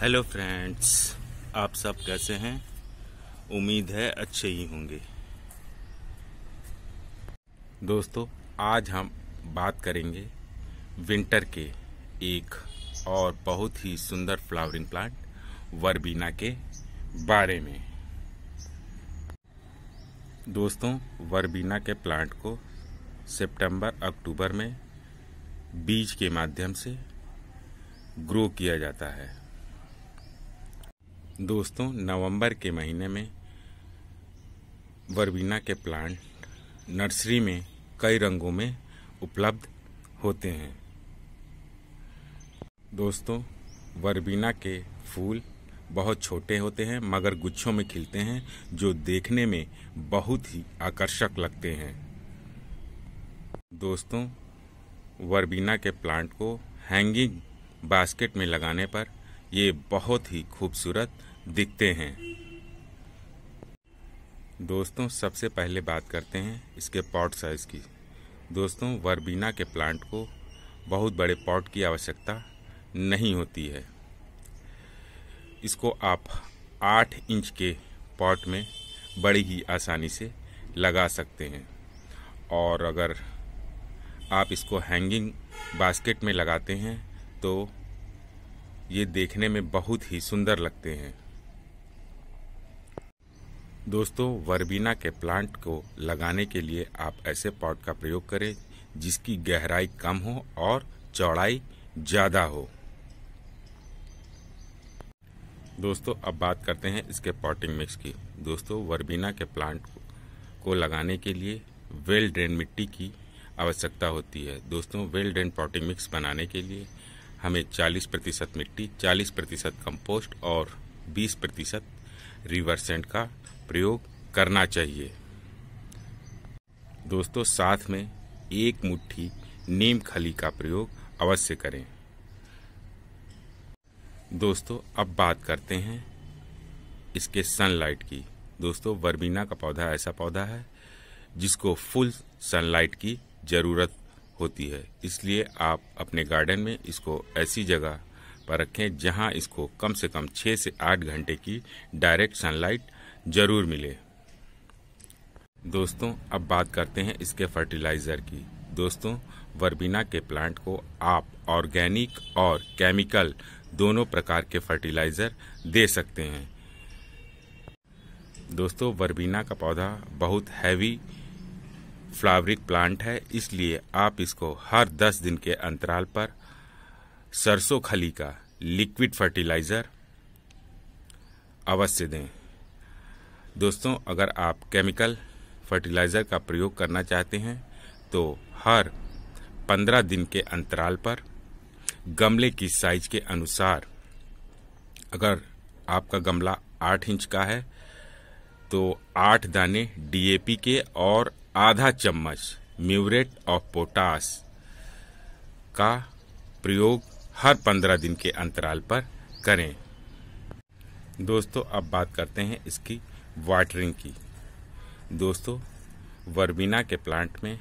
hello friends आप सब कैसे हैं उम्मीद है अच्छे ही होंगे दोस्तों आज हम बात करेंगे विंटर के एक और बहुत ही सुंदर फ्लावरिंग प्लांट वर्बीना के बारे में दोस्तों वर्बीना के प्लांट को सितंबर अक्टूबर में बीज के माध्यम से ग्रो किया जाता है दोस्तों नवंबर के महीने में वर्बीना के प्लांट नर्सरी में कई रंगों में उपलब्ध होते हैं दोस्तों वर्बीना के फूल बहुत छोटे होते हैं मगर गुच्छों में खिलते हैं जो देखने में बहुत ही आकर्षक लगते हैं दोस्तों वर्बीना के प्लांट को हैंगिंग बास्केट में लगाने पर ये बहुत ही खूबसूरत दिखते हैं दोस्तों सबसे पहले बात करते हैं इसके पॉट साइज़ की दोस्तों वर्बीना के प्लांट को बहुत बड़े पॉट की आवश्यकता नहीं होती है इसको आप आठ इंच के पॉट में बड़ी ही आसानी से लगा सकते हैं और अगर आप इसको हैंगिंग बास्केट में लगाते हैं तो ये देखने में बहुत ही सुंदर लगते हैं दोस्तों वर्बीना के प्लांट को लगाने के लिए आप ऐसे पॉट का प्रयोग करें जिसकी गहराई कम हो और चौड़ाई ज़्यादा हो दोस्तों अब बात करते हैं इसके पॉटिंग मिक्स की दोस्तों वर्बीना के प्लांट को लगाने के लिए वेल ड्रेन मिट्टी की आवश्यकता होती है दोस्तों वेल ड्रेन पॉटिंग मिक्स बनाने के लिए हमें 40 प्रतिशत मिट्टी 40 प्रतिशत कम्पोस्ट और 20 प्रतिशत रिवर्सेंट का प्रयोग करना चाहिए दोस्तों साथ में एक मुट्ठी नीम खली का प्रयोग अवश्य करें दोस्तों अब बात करते हैं इसके सनलाइट की दोस्तों वर्बीना का पौधा ऐसा पौधा है जिसको फुल सनलाइट की ज़रूरत होती है इसलिए आप अपने गार्डन में इसको ऐसी जगह पर रखें जहां इसको कम से कम छः से आठ घंटे की डायरेक्ट सनलाइट ज़रूर मिले दोस्तों अब बात करते हैं इसके फर्टिलाइज़र की दोस्तों वर्बिना के प्लांट को आप ऑर्गेनिक और केमिकल दोनों प्रकार के फर्टिलाइज़र दे सकते हैं दोस्तों वर्बिना का पौधा बहुत हैवी फ्लावरिक प्लांट है इसलिए आप इसको हर 10 दिन के अंतराल पर सरसों खली का लिक्विड फर्टिलाइज़र अवश्य दें दोस्तों अगर आप केमिकल फर्टिलाइज़र का प्रयोग करना चाहते हैं तो हर 15 दिन के अंतराल पर गमले की साइज के अनुसार अगर आपका गमला 8 इंच का है तो 8 दाने डीएपी के और आधा चम्मच म्यूरेट ऑफ पोटास का प्रयोग हर पंद्रह दिन के अंतराल पर करें दोस्तों अब बात करते हैं इसकी वाटरिंग की दोस्तों वर्बीना के प्लांट में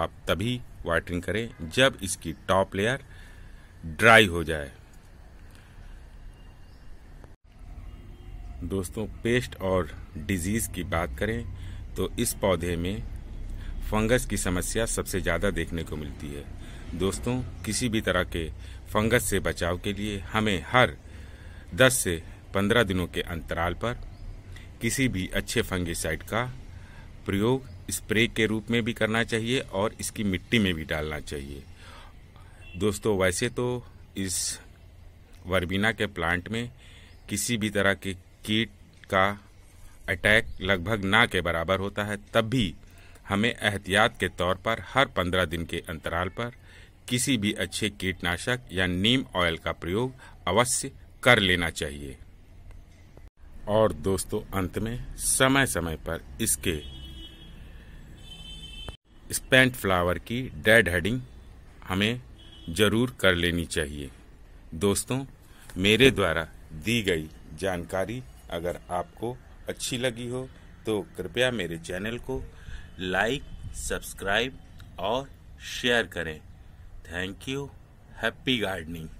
आप तभी वाटरिंग करें जब इसकी टॉप लेयर ड्राई हो जाए दोस्तों पेस्ट और डिजीज़ की बात करें तो इस पौधे में फंगस की समस्या सबसे ज़्यादा देखने को मिलती है दोस्तों किसी भी तरह के फंगस से बचाव के लिए हमें हर 10 से 15 दिनों के अंतराल पर किसी भी अच्छे फंगिसाइड का प्रयोग स्प्रे के रूप में भी करना चाहिए और इसकी मिट्टी में भी डालना चाहिए दोस्तों वैसे तो इस वर्बीना के प्लांट में किसी भी तरह के कीट का अटैक लगभग ना के बराबर होता है तब भी हमें एहतियात के तौर पर हर पंद्रह दिन के अंतराल पर किसी भी अच्छे कीटनाशक या नीम ऑयल का प्रयोग अवश्य कर लेना चाहिए और दोस्तों अंत में समय समय पर इसके स्पेंट फ्लावर की डेड हेडिंग हमें जरूर कर लेनी चाहिए दोस्तों मेरे द्वारा दी गई जानकारी अगर आपको अच्छी लगी हो तो कृपया मेरे चैनल को लाइक सब्सक्राइब और शेयर करें थैंक यू हैप्पी गार्डनिंग